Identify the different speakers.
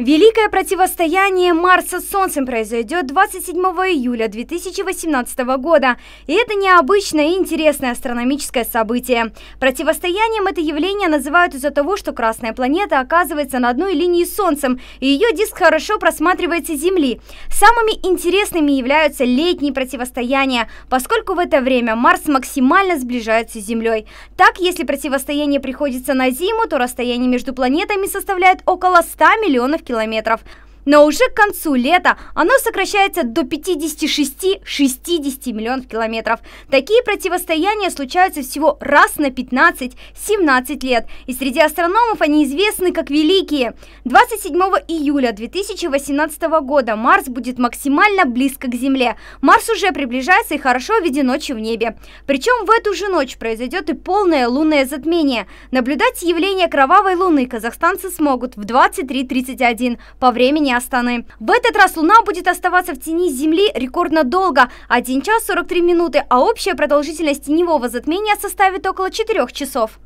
Speaker 1: Великое противостояние Марса с Солнцем произойдет 27 июля 2018 года. И это необычное и интересное астрономическое событие. Противостоянием это явление называют из-за того, что красная планета оказывается на одной линии с Солнцем, и ее диск хорошо просматривается с Земли. Самыми интересными являются летние противостояния, поскольку в это время Марс максимально сближается с Землей. Так, если противостояние приходится на зиму, то расстояние между планетами составляет около 100 миллионов километров километров. Но уже к концу лета оно сокращается до 56-60 миллионов километров. Такие противостояния случаются всего раз на 15-17 лет. И среди астрономов они известны как великие. 27 июля 2018 года Марс будет максимально близко к Земле. Марс уже приближается и хорошо виден ночью в небе. Причем в эту же ночь произойдет и полное лунное затмение. Наблюдать явление кровавой луны казахстанцы смогут в 23.31 по времени севернее Астаны. В этот раз Луна будет оставаться в тени Земли рекордно долго – 1 час 43 минуты, а общая продолжительность теневого затмения составит около 4 часов.